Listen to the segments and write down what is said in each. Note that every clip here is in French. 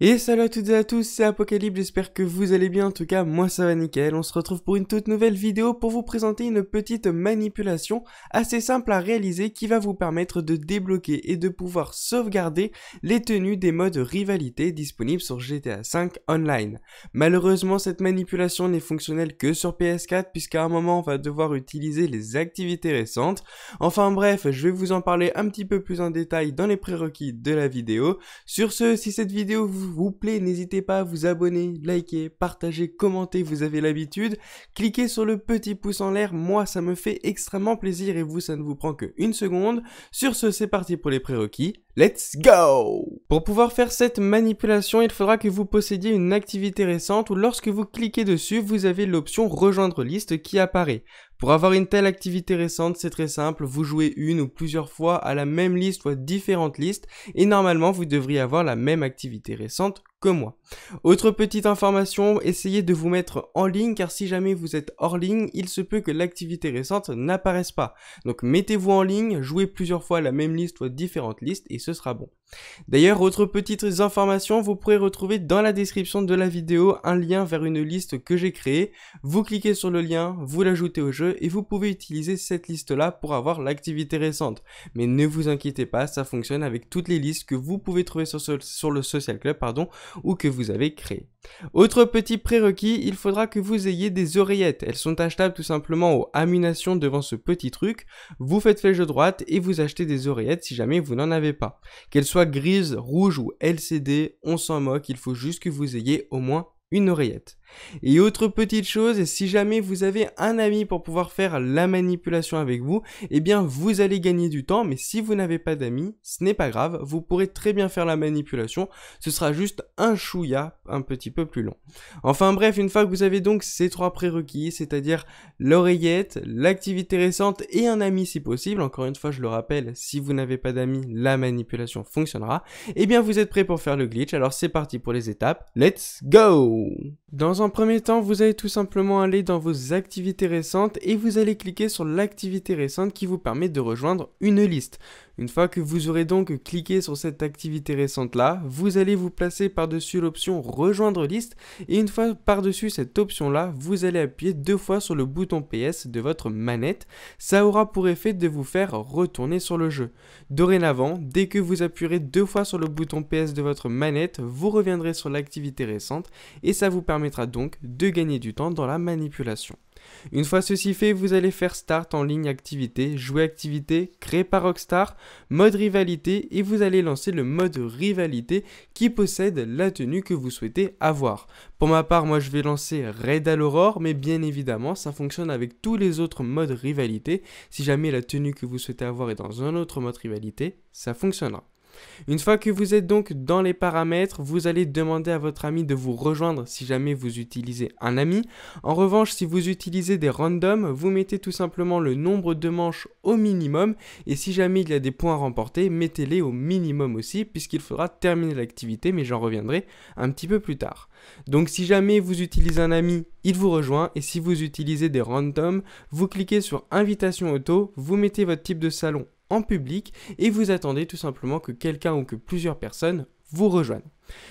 Et salut à toutes et à tous, c'est Apocalypse, j'espère que vous allez bien, en tout cas moi ça va nickel, on se retrouve pour une toute nouvelle vidéo pour vous présenter une petite manipulation assez simple à réaliser qui va vous permettre de débloquer et de pouvoir sauvegarder les tenues des modes rivalité disponibles sur GTA V Online. Malheureusement cette manipulation n'est fonctionnelle que sur PS4 puisqu'à un moment on va devoir utiliser les activités récentes. Enfin bref, je vais vous en parler un petit peu plus en détail dans les prérequis de la vidéo. Sur ce, si cette vidéo vous vous plaît, n'hésitez pas à vous abonner, liker, partager, commenter, vous avez l'habitude. Cliquez sur le petit pouce en l'air, moi ça me fait extrêmement plaisir et vous ça ne vous prend qu'une seconde. Sur ce, c'est parti pour les prérequis. Let's go Pour pouvoir faire cette manipulation, il faudra que vous possédiez une activité récente où lorsque vous cliquez dessus, vous avez l'option rejoindre liste qui apparaît. Pour avoir une telle activité récente, c'est très simple, vous jouez une ou plusieurs fois à la même liste ou à différentes listes et normalement vous devriez avoir la même activité récente que moi. Autre petite information, essayez de vous mettre en ligne car si jamais vous êtes hors ligne, il se peut que l'activité récente n'apparaisse pas. Donc mettez-vous en ligne, jouez plusieurs fois la même liste ou différentes listes et ce sera bon. D'ailleurs, autre petite information, vous pourrez retrouver dans la description de la vidéo un lien vers une liste que j'ai créée. Vous cliquez sur le lien, vous l'ajoutez au jeu et vous pouvez utiliser cette liste-là pour avoir l'activité récente. Mais ne vous inquiétez pas, ça fonctionne avec toutes les listes que vous pouvez trouver sur, sur le Social Club pardon, ou que vous avez créé. Autre petit prérequis, il faudra que vous ayez des oreillettes. Elles sont achetables tout simplement aux amination devant ce petit truc. Vous faites flèche droite et vous achetez des oreillettes si jamais vous n'en avez pas. Qu'elles soient grises, rouges ou LCD, on s'en moque, il faut juste que vous ayez au moins une oreillette. Et autre petite chose, si jamais vous avez un ami pour pouvoir faire la manipulation avec vous, eh bien vous allez gagner du temps, mais si vous n'avez pas d'amis, ce n'est pas grave, vous pourrez très bien faire la manipulation, ce sera juste un chouïa un petit peu plus long. Enfin bref, une fois que vous avez donc ces trois prérequis, c'est-à-dire l'oreillette, l'activité récente et un ami si possible, encore une fois je le rappelle, si vous n'avez pas d'amis, la manipulation fonctionnera, eh bien vous êtes prêt pour faire le glitch, alors c'est parti pour les étapes, let's go Dans dans premier temps, vous allez tout simplement aller dans vos activités récentes et vous allez cliquer sur l'activité récente qui vous permet de rejoindre une liste. Une fois que vous aurez donc cliqué sur cette activité récente là, vous allez vous placer par-dessus l'option rejoindre liste et une fois par-dessus cette option là, vous allez appuyer deux fois sur le bouton PS de votre manette. Ça aura pour effet de vous faire retourner sur le jeu. Dorénavant, dès que vous appuierez deux fois sur le bouton PS de votre manette, vous reviendrez sur l'activité récente et ça vous permettra donc de gagner du temps dans la manipulation. Une fois ceci fait, vous allez faire Start en ligne activité, jouer activité, créé par Rockstar, mode rivalité et vous allez lancer le mode rivalité qui possède la tenue que vous souhaitez avoir. Pour ma part, moi je vais lancer Raid à l'aurore, mais bien évidemment, ça fonctionne avec tous les autres modes rivalité. Si jamais la tenue que vous souhaitez avoir est dans un autre mode rivalité, ça fonctionnera. Une fois que vous êtes donc dans les paramètres, vous allez demander à votre ami de vous rejoindre si jamais vous utilisez un ami. En revanche, si vous utilisez des randoms, vous mettez tout simplement le nombre de manches au minimum et si jamais il y a des points à remporter, mettez-les au minimum aussi puisqu'il faudra terminer l'activité mais j'en reviendrai un petit peu plus tard. Donc si jamais vous utilisez un ami, il vous rejoint et si vous utilisez des randoms, vous cliquez sur invitation auto, vous mettez votre type de salon en public et vous attendez tout simplement que quelqu'un ou que plusieurs personnes vous rejoignent.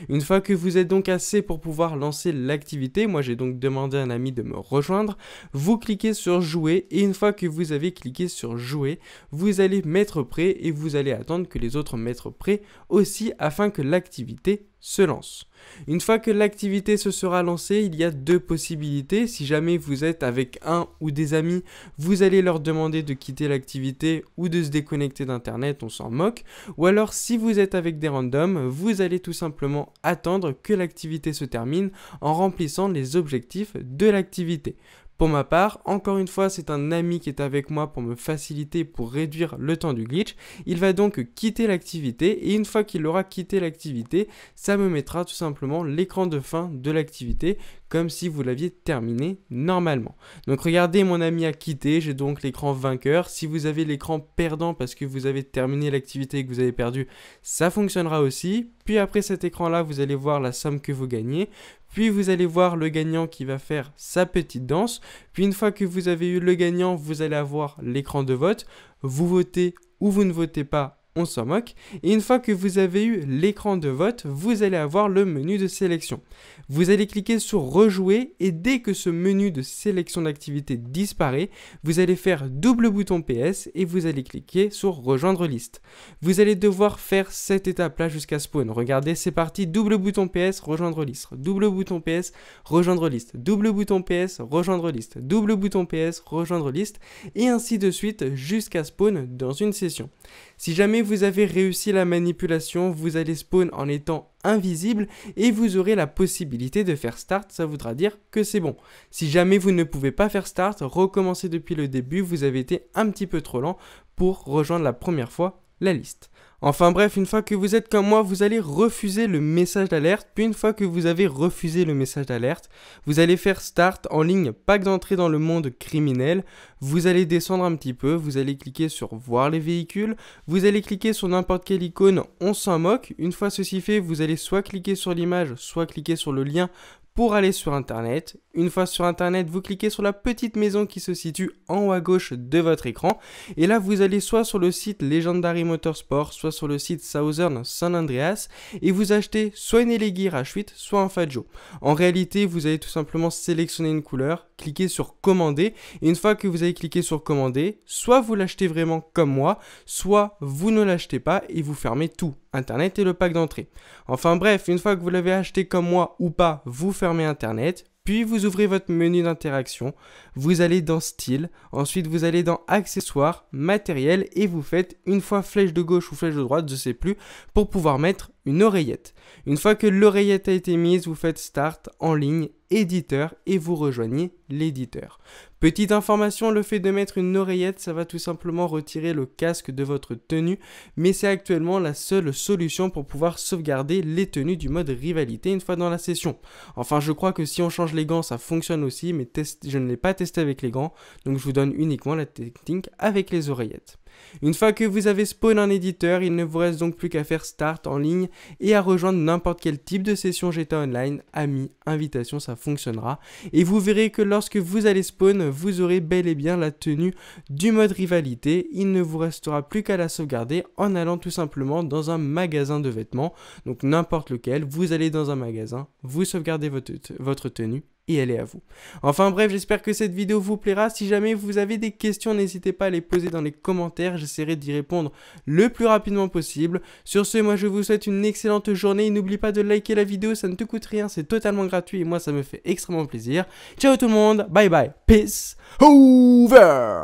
Une fois que vous êtes donc assez pour pouvoir lancer l'activité, moi j'ai donc demandé à un ami de me rejoindre, vous cliquez sur jouer et une fois que vous avez cliqué sur jouer, vous allez mettre prêt et vous allez attendre que les autres mettent prêt aussi afin que l'activité se lance. Une fois que l'activité se sera lancée, il y a deux possibilités. Si jamais vous êtes avec un ou des amis, vous allez leur demander de quitter l'activité ou de se déconnecter d'Internet, on s'en moque. Ou alors si vous êtes avec des randoms, vous allez tout simplement attendre que l'activité se termine en remplissant les objectifs de l'activité. Pour ma part, encore une fois, c'est un ami qui est avec moi pour me faciliter, pour réduire le temps du glitch. Il va donc quitter l'activité et une fois qu'il aura quitté l'activité, ça me mettra tout simplement l'écran de fin de l'activité comme si vous l'aviez terminé normalement. Donc regardez, mon ami a quitté, j'ai donc l'écran vainqueur. Si vous avez l'écran perdant parce que vous avez terminé l'activité et que vous avez perdu, ça fonctionnera aussi. Puis après cet écran-là, vous allez voir la somme que vous gagnez. Puis vous allez voir le gagnant qui va faire sa petite danse. Puis une fois que vous avez eu le gagnant, vous allez avoir l'écran de vote. Vous votez ou vous ne votez pas on s'en moque. Et une fois que vous avez eu l'écran de vote, vous allez avoir le menu de sélection. Vous allez cliquer sur Rejouer et dès que ce menu de sélection d'activité disparaît, vous allez faire double bouton PS et vous allez cliquer sur Rejoindre liste. Vous allez devoir faire cette étape-là jusqu'à spawn. Regardez, c'est parti, double bouton PS, rejoindre liste, double bouton PS, rejoindre liste, double bouton PS, rejoindre liste, double bouton PS, rejoindre liste, et ainsi de suite jusqu'à spawn dans une session. Si jamais vous avez réussi la manipulation, vous allez spawn en étant invisible et vous aurez la possibilité de faire start, ça voudra dire que c'est bon. Si jamais vous ne pouvez pas faire start, recommencez depuis le début, vous avez été un petit peu trop lent pour rejoindre la première fois la liste. Enfin bref, une fois que vous êtes comme moi, vous allez refuser le message d'alerte, puis une fois que vous avez refusé le message d'alerte, vous allez faire Start en ligne pack d'entrée dans le monde criminel, vous allez descendre un petit peu, vous allez cliquer sur Voir les véhicules, vous allez cliquer sur n'importe quelle icône, on s'en moque, une fois ceci fait, vous allez soit cliquer sur l'image, soit cliquer sur le lien pour aller sur Internet. Une fois sur Internet, vous cliquez sur la petite maison qui se situe en haut à gauche de votre écran. Et là, vous allez soit sur le site Legendary Motorsport, soit sur le site Southern San Andreas. Et vous achetez soit une Elegy H8, soit un Fajo. En réalité, vous allez tout simplement sélectionner une couleur, cliquer sur commander. Et une fois que vous avez cliqué sur commander, soit vous l'achetez vraiment comme moi, soit vous ne l'achetez pas et vous fermez tout. Internet et le pack d'entrée. Enfin bref, une fois que vous l'avez acheté comme moi ou pas, vous fermez Internet, puis vous ouvrez votre menu d'interaction, vous allez dans Style, ensuite vous allez dans Accessoires, Matériel et vous faites une fois flèche de gauche ou flèche de droite, je sais plus, pour pouvoir mettre une oreillette. Une fois que l'oreillette a été mise, vous faites Start en ligne éditeur et vous rejoignez l'éditeur. Petite information, le fait de mettre une oreillette, ça va tout simplement retirer le casque de votre tenue, mais c'est actuellement la seule solution pour pouvoir sauvegarder les tenues du mode rivalité une fois dans la session. Enfin, je crois que si on change les gants, ça fonctionne aussi, mais je ne l'ai pas testé avec les gants, donc je vous donne uniquement la technique avec les oreillettes. Une fois que vous avez spawn un éditeur, il ne vous reste donc plus qu'à faire start en ligne et à rejoindre n'importe quel type de session GTA Online, amis, invitation, ça fonctionnera. Et vous verrez que lorsque vous allez spawn, vous aurez bel et bien la tenue du mode rivalité. Il ne vous restera plus qu'à la sauvegarder en allant tout simplement dans un magasin de vêtements, donc n'importe lequel, vous allez dans un magasin, vous sauvegardez votre, votre tenue et elle est à vous. Enfin bref, j'espère que cette vidéo vous plaira. Si jamais vous avez des questions, n'hésitez pas à les poser dans les commentaires. J'essaierai d'y répondre le plus rapidement possible. Sur ce, moi je vous souhaite une excellente journée. N'oublie pas de liker la vidéo, ça ne te coûte rien, c'est totalement gratuit et moi ça me fait extrêmement plaisir. Ciao tout le monde, bye bye, peace, over